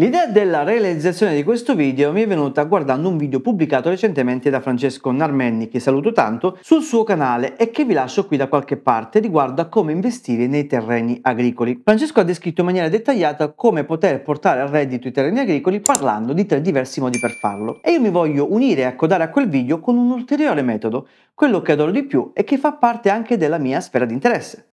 L'idea della realizzazione di questo video mi è venuta guardando un video pubblicato recentemente da Francesco Narmenni, che saluto tanto, sul suo canale e che vi lascio qui da qualche parte riguardo a come investire nei terreni agricoli. Francesco ha descritto in maniera dettagliata come poter portare a reddito i terreni agricoli parlando di tre diversi modi per farlo. E io mi voglio unire e accodare a quel video con un ulteriore metodo, quello che adoro di più e che fa parte anche della mia sfera di interesse.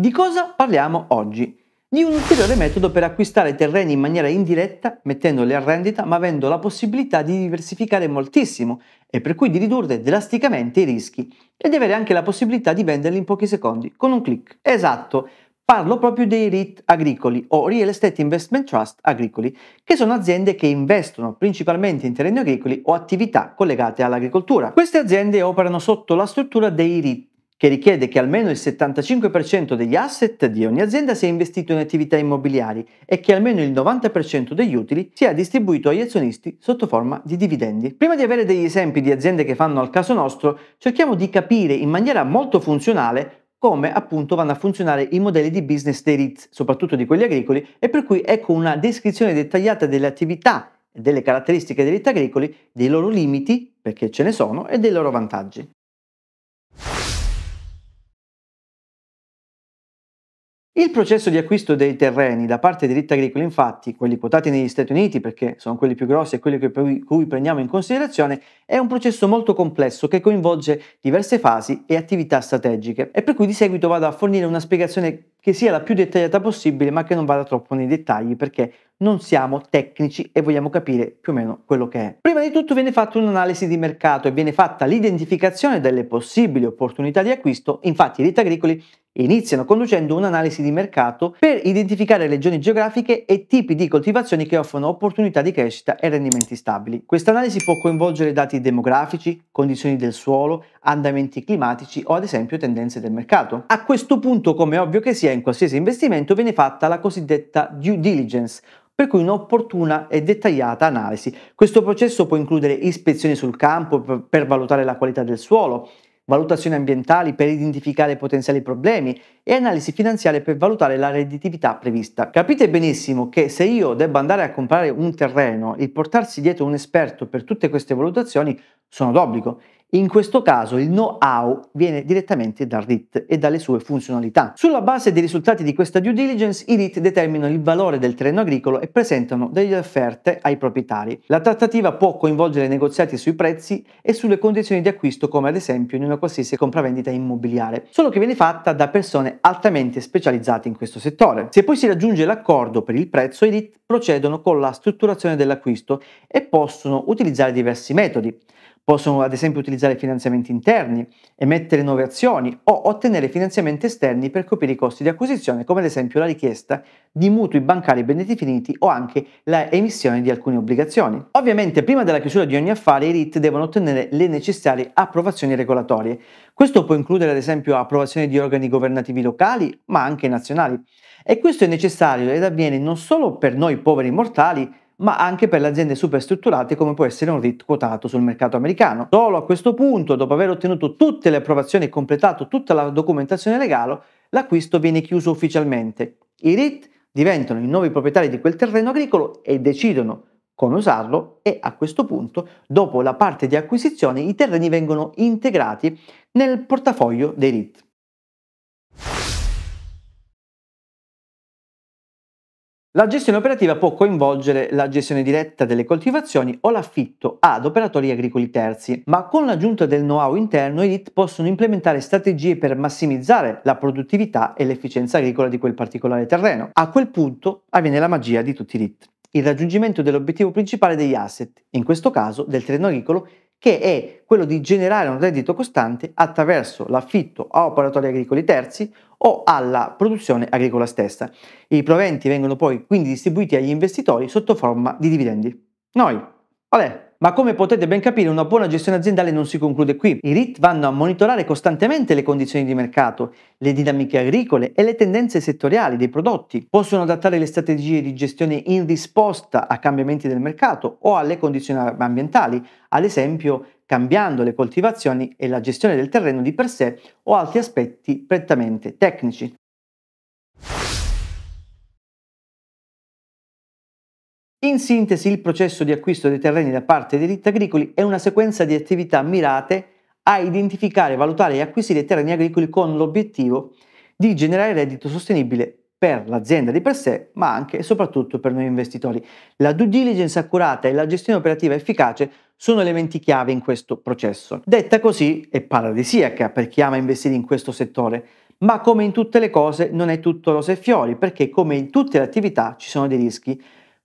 Di cosa parliamo oggi? Di un ulteriore metodo per acquistare terreni in maniera indiretta, mettendoli a rendita, ma avendo la possibilità di diversificare moltissimo e per cui di ridurre drasticamente i rischi e di avere anche la possibilità di venderli in pochi secondi, con un clic. Esatto, Parlo proprio dei REIT agricoli o Real Estate Investment Trust agricoli, che sono aziende che investono principalmente in terreni agricoli o attività collegate all'agricoltura. Queste aziende operano sotto la struttura dei REIT che richiede che almeno il 75% degli asset di ogni azienda sia investito in attività immobiliari e che almeno il 90% degli utili sia distribuito agli azionisti sotto forma di dividendi. Prima di avere degli esempi di aziende che fanno al caso nostro, cerchiamo di capire in maniera molto funzionale come appunto vanno a funzionare i modelli di business dei REIT, soprattutto di quelli agricoli, e per cui ecco una descrizione dettagliata delle attività e delle caratteristiche dei REIT agricoli, dei loro limiti, perché ce ne sono, e dei loro vantaggi. Il processo di acquisto dei terreni da parte di diritto agricolo, infatti, quelli quotati negli Stati Uniti perché sono quelli più grossi e quelli che cui prendiamo in considerazione, è un processo molto complesso che coinvolge diverse fasi e attività strategiche e per cui di seguito vado a fornire una spiegazione che sia la più dettagliata possibile ma che non vada troppo nei dettagli perché non siamo tecnici e vogliamo capire più o meno quello che è. Prima di tutto viene fatta un'analisi di mercato e viene fatta l'identificazione delle possibili opportunità di acquisto, infatti i ditta agricoli iniziano conducendo un'analisi di mercato per identificare regioni geografiche e tipi di coltivazioni che offrono opportunità di crescita e rendimenti stabili. Questa analisi può coinvolgere dati demografici, condizioni del suolo, andamenti climatici o ad esempio tendenze del mercato. A questo punto, come ovvio che sia in qualsiasi investimento, viene fatta la cosiddetta due diligence, per cui un'opportuna e dettagliata analisi. Questo processo può includere ispezioni sul campo per valutare la qualità del suolo, valutazioni ambientali per identificare potenziali problemi e analisi finanziarie per valutare la redditività prevista. Capite benissimo che se io debbo andare a comprare un terreno, il portarsi dietro un esperto per tutte queste valutazioni sono d'obbligo in questo caso il know-how viene direttamente dal RIT e dalle sue funzionalità. Sulla base dei risultati di questa due diligence, i RIT determinano il valore del terreno agricolo e presentano delle offerte ai proprietari. La trattativa può coinvolgere negoziati sui prezzi e sulle condizioni di acquisto, come ad esempio in una qualsiasi compravendita immobiliare, solo che viene fatta da persone altamente specializzate in questo settore. Se poi si raggiunge l'accordo per il prezzo, i RIT procedono con la strutturazione dell'acquisto e possono utilizzare diversi metodi. Possono ad esempio utilizzare finanziamenti interni, emettere nuove azioni o ottenere finanziamenti esterni per coprire i costi di acquisizione, come ad esempio la richiesta di mutui bancari ben definiti o anche la emissione di alcune obbligazioni. Ovviamente prima della chiusura di ogni affare i RIT devono ottenere le necessarie approvazioni regolatorie. Questo può includere ad esempio approvazioni di organi governativi locali, ma anche nazionali. E questo è necessario ed avviene non solo per noi poveri mortali, ma anche per le aziende super strutturate come può essere un REIT quotato sul mercato americano. Solo a questo punto, dopo aver ottenuto tutte le approvazioni e completato tutta la documentazione legale, l'acquisto viene chiuso ufficialmente. I REIT diventano i nuovi proprietari di quel terreno agricolo e decidono come usarlo e a questo punto, dopo la parte di acquisizione, i terreni vengono integrati nel portafoglio dei REIT. La gestione operativa può coinvolgere la gestione diretta delle coltivazioni o l'affitto ad operatori agricoli terzi, ma con l'aggiunta del know-how interno i DIT possono implementare strategie per massimizzare la produttività e l'efficienza agricola di quel particolare terreno. A quel punto avviene la magia di tutti i DIT, il raggiungimento dell'obiettivo principale degli asset, in questo caso del terreno agricolo che è quello di generare un reddito costante attraverso l'affitto a operatori agricoli terzi o alla produzione agricola stessa. I proventi vengono poi quindi distribuiti agli investitori sotto forma di dividendi. Noi, qual è? Ma come potete ben capire, una buona gestione aziendale non si conclude qui. I RIT vanno a monitorare costantemente le condizioni di mercato, le dinamiche agricole e le tendenze settoriali dei prodotti. Possono adattare le strategie di gestione in risposta a cambiamenti del mercato o alle condizioni ambientali, ad esempio cambiando le coltivazioni e la gestione del terreno di per sé o altri aspetti prettamente tecnici. In sintesi, il processo di acquisto dei terreni da parte dei ditti agricoli è una sequenza di attività mirate a identificare, valutare e acquisire terreni agricoli con l'obiettivo di generare reddito sostenibile per l'azienda di per sé, ma anche e soprattutto per noi investitori. La due diligence accurata e la gestione operativa efficace sono elementi chiave in questo processo. Detta così è paradisiaca per chi ama investire in questo settore, ma come in tutte le cose non è tutto rose e fiori, perché come in tutte le attività ci sono dei rischi.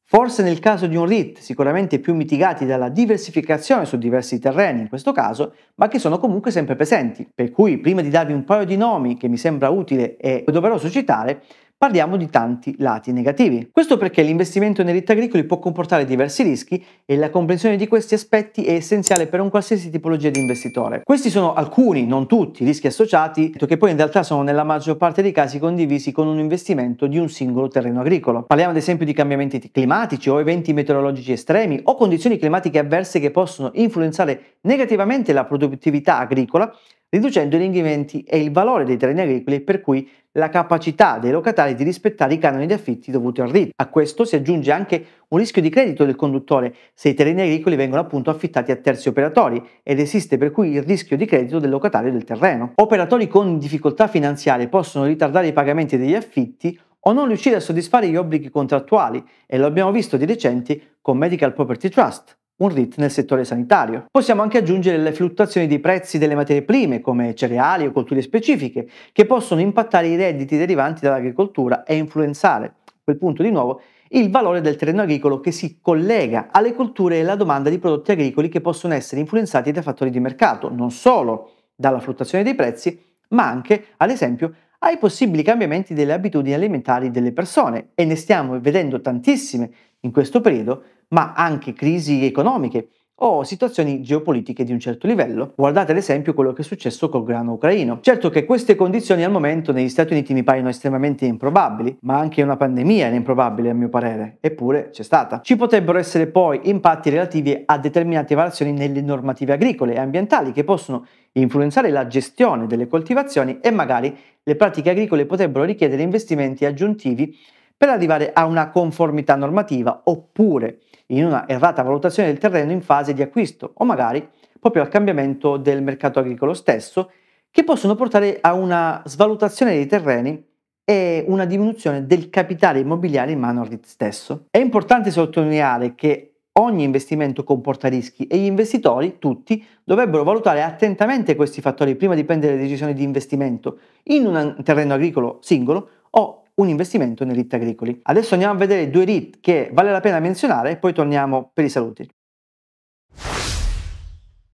Forse nel caso di un REIT sicuramente più mitigati dalla diversificazione su diversi terreni in questo caso, ma che sono comunque sempre presenti. Per cui prima di darvi un paio di nomi che mi sembra utile e doveroso citare, parliamo di tanti lati negativi. Questo perché l'investimento nei diritti agricoli può comportare diversi rischi e la comprensione di questi aspetti è essenziale per un qualsiasi tipologia di investitore. Questi sono alcuni, non tutti, rischi associati, che poi in realtà sono nella maggior parte dei casi condivisi con un investimento di un singolo terreno agricolo. Parliamo ad esempio di cambiamenti climatici o eventi meteorologici estremi o condizioni climatiche avverse che possono influenzare negativamente la produttività agricola riducendo i rendimenti e il valore dei terreni agricoli per cui la capacità dei locatari di rispettare i canoni di affitti dovuti al RID. A questo si aggiunge anche un rischio di credito del conduttore se i terreni agricoli vengono appunto affittati a terzi operatori ed esiste per cui il rischio di credito del locatario del terreno. Operatori con difficoltà finanziarie possono ritardare i pagamenti degli affitti o non riuscire a soddisfare gli obblighi contrattuali e lo abbiamo visto di recente con Medical Property Trust un RIT nel settore sanitario. Possiamo anche aggiungere le fluttuazioni dei prezzi delle materie prime, come cereali o colture specifiche, che possono impattare i redditi derivanti dall'agricoltura e influenzare, a quel punto di nuovo, il valore del terreno agricolo che si collega alle colture e alla domanda di prodotti agricoli che possono essere influenzati da fattori di mercato, non solo dalla fluttuazione dei prezzi, ma anche, ad esempio, ai possibili cambiamenti delle abitudini alimentari delle persone e ne stiamo vedendo tantissime in questo periodo ma anche crisi economiche o situazioni geopolitiche di un certo livello. Guardate ad esempio quello che è successo col grano ucraino. Certo che queste condizioni al momento negli Stati Uniti mi paiono estremamente improbabili, ma anche una pandemia era improbabile a mio parere, eppure c'è stata. Ci potrebbero essere poi impatti relativi a determinate variazioni nelle normative agricole e ambientali che possono influenzare la gestione delle coltivazioni e magari le pratiche agricole potrebbero richiedere investimenti aggiuntivi per arrivare a una conformità normativa oppure in una errata valutazione del terreno in fase di acquisto o magari proprio al cambiamento del mercato agricolo stesso che possono portare a una svalutazione dei terreni e una diminuzione del capitale immobiliare in mano al stesso. È importante sottolineare che ogni investimento comporta rischi e gli investitori, tutti, dovrebbero valutare attentamente questi fattori prima di prendere decisioni di investimento in un terreno agricolo singolo o un investimento nei RIT agricoli. Adesso andiamo a vedere due RIT che vale la pena menzionare e poi torniamo per i saluti.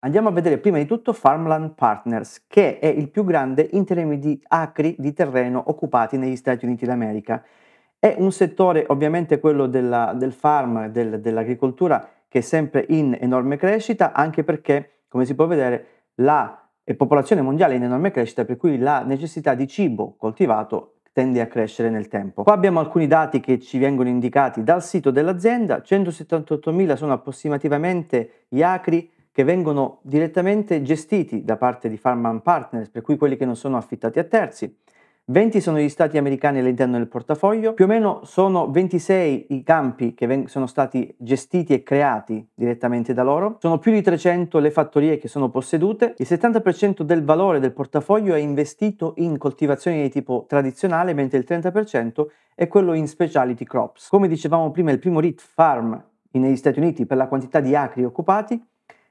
Andiamo a vedere prima di tutto Farmland Partners, che è il più grande in termini di acri di terreno occupati negli Stati Uniti d'America. È un settore, ovviamente quello della, del farm, del, dell'agricoltura, che è sempre in enorme crescita, anche perché, come si può vedere, la popolazione mondiale è in enorme crescita, per cui la necessità di cibo coltivato tende a crescere nel tempo. Qua abbiamo alcuni dati che ci vengono indicati dal sito dell'azienda, 178.000 sono approssimativamente gli acri che vengono direttamente gestiti da parte di Farman Partners, per cui quelli che non sono affittati a terzi. 20 sono gli stati americani all'interno del portafoglio, più o meno sono 26 i campi che sono stati gestiti e creati direttamente da loro, sono più di 300 le fattorie che sono possedute, il 70% del valore del portafoglio è investito in coltivazioni di tipo tradizionale, mentre il 30% è quello in specialty crops. Come dicevamo prima, il primo RIT farm negli Stati Uniti per la quantità di acri occupati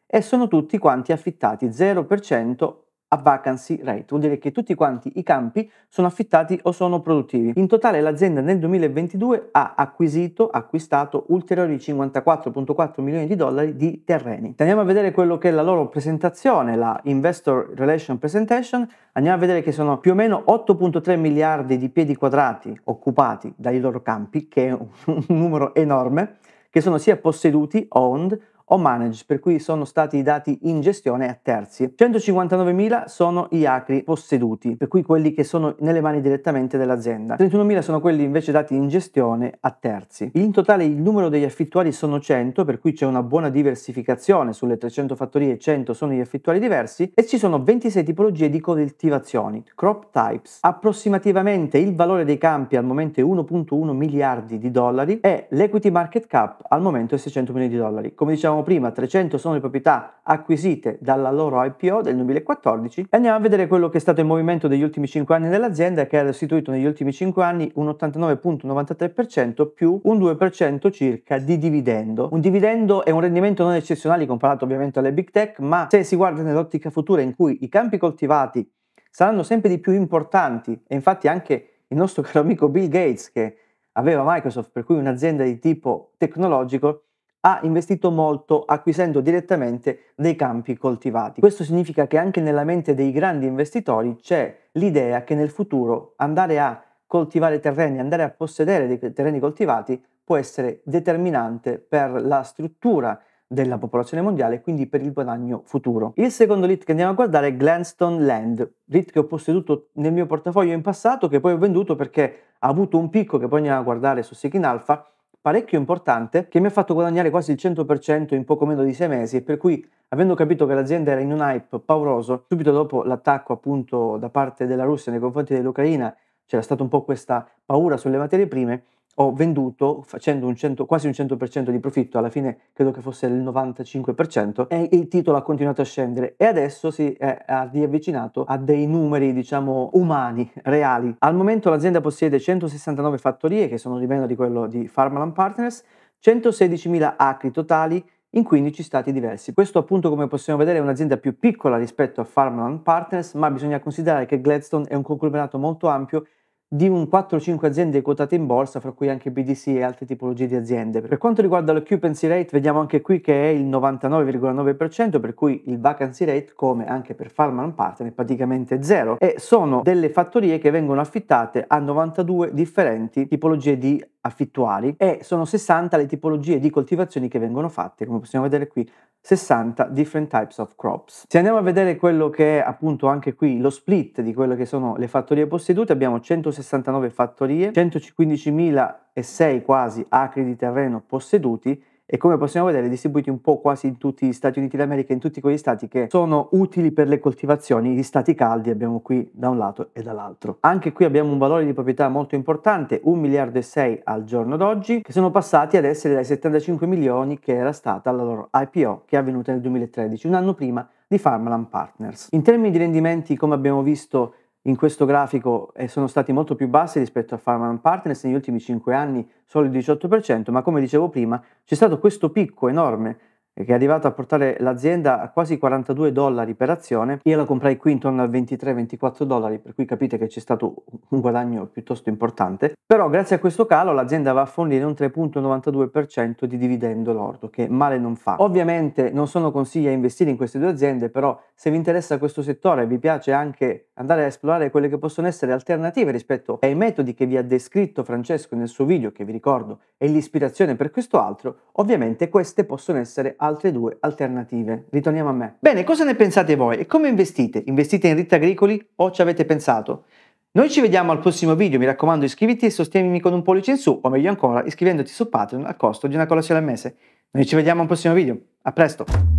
e sono tutti quanti affittati 0% a vacancy rate, vuol dire che tutti quanti i campi sono affittati o sono produttivi. In totale l'azienda nel 2022 ha acquisito, acquistato ulteriori 54.4 milioni di dollari di terreni. Andiamo a vedere quello che è la loro presentazione, la Investor Relation Presentation, andiamo a vedere che sono più o meno 8.3 miliardi di piedi quadrati occupati dai loro campi, che è un numero enorme, che sono sia posseduti, owned, o managed, per cui sono stati dati in gestione a terzi. 159.000 sono gli acri posseduti, per cui quelli che sono nelle mani direttamente dell'azienda. 31.000 sono quelli invece dati in gestione a terzi. In totale il numero degli affittuari sono 100, per cui c'è una buona diversificazione, sulle 300 fattorie 100 sono gli affittuari diversi e ci sono 26 tipologie di coltivazioni, crop types. Approssimativamente il valore dei campi al momento è 1.1 miliardi di dollari e l'equity market cap al momento è 600 milioni di dollari. Come diciamo dicevamo prima, 300 sono le proprietà acquisite dalla loro IPO del 2014 e andiamo a vedere quello che è stato il movimento degli ultimi 5 anni dell'azienda che ha restituito negli ultimi 5 anni un 89.93% più un 2% circa di dividendo. Un dividendo è un rendimento non eccezionale comparato ovviamente alle big tech, ma se si guarda nell'ottica futura in cui i campi coltivati saranno sempre di più importanti e infatti anche il nostro caro amico Bill Gates che aveva Microsoft per cui un'azienda di tipo tecnologico ha investito molto acquisendo direttamente dei campi coltivati. Questo significa che anche nella mente dei grandi investitori c'è l'idea che nel futuro andare a coltivare terreni, andare a possedere dei terreni coltivati può essere determinante per la struttura della popolazione mondiale e quindi per il guadagno futuro. Il secondo lit che andiamo a guardare è Glenstone Land, lit che ho posseduto nel mio portafoglio in passato che poi ho venduto perché ha avuto un picco che poi andiamo a guardare su Seeking Alpha parecchio importante che mi ha fatto guadagnare quasi il 100% in poco meno di sei mesi per cui avendo capito che l'azienda era in un hype pauroso, subito dopo l'attacco appunto da parte della Russia nei confronti dell'Ucraina c'era stata un po' questa paura sulle materie prime ho venduto facendo un 100, quasi un 100% di profitto, alla fine credo che fosse il 95%, e il titolo ha continuato a scendere e adesso si è riavvicinato a dei numeri, diciamo, umani, reali. Al momento l'azienda possiede 169 fattorie, che sono di meno di quello di Farmland Partners, 116.000 acri totali, in 15 stati diversi. Questo appunto come possiamo vedere è un'azienda più piccola rispetto a Farmland Partners, ma bisogna considerare che Gladstone è un conglomerato molto ampio di un 4-5 aziende quotate in borsa, fra cui anche BDC e altre tipologie di aziende. Per quanto riguarda l'occupancy rate, vediamo anche qui che è il 99,9%, per cui il vacancy rate, come anche per Farman Partner, è praticamente zero e sono delle fattorie che vengono affittate a 92 differenti tipologie di aziende affittuali e sono 60 le tipologie di coltivazioni che vengono fatte, come possiamo vedere qui, 60 different types of crops. Se andiamo a vedere quello che è appunto anche qui lo split di quelle che sono le fattorie possedute, abbiamo 169 fattorie, 115.006 quasi acri di terreno posseduti e come possiamo vedere distribuiti un po' quasi in tutti gli Stati Uniti d'America, in tutti quegli stati che sono utili per le coltivazioni, gli stati caldi abbiamo qui da un lato e dall'altro. Anche qui abbiamo un valore di proprietà molto importante, 1 miliardo e 6 al giorno d'oggi, che sono passati ad essere dai 75 milioni che era stata la loro IPO che è avvenuta nel 2013, un anno prima di Farmland Partners. In termini di rendimenti, come abbiamo visto, in questo grafico eh, sono stati molto più bassi rispetto a Farman Partners negli ultimi 5 anni, solo il 18%, ma come dicevo prima c'è stato questo picco enorme che è arrivato a portare l'azienda a quasi 42 dollari per azione. Io la comprai qui intorno a 23-24 dollari, per cui capite che c'è stato un guadagno piuttosto importante. Però grazie a questo calo l'azienda va a fornire un 3.92% di dividendo lordo, che male non fa. Ovviamente non sono consigli a investire in queste due aziende, però se vi interessa questo settore e vi piace anche andare a esplorare quelle che possono essere alternative rispetto ai metodi che vi ha descritto Francesco nel suo video, che vi ricordo è l'ispirazione per questo altro, ovviamente queste possono essere alternative altre due alternative. Ritorniamo a me. Bene, cosa ne pensate voi e come investite? Investite in Ritta Agricoli o ci avete pensato? Noi ci vediamo al prossimo video, mi raccomando iscriviti e sostenimi con un pollice in su o meglio ancora iscrivendoti su Patreon al costo di una colazione al mese. Noi ci vediamo al prossimo video, a presto!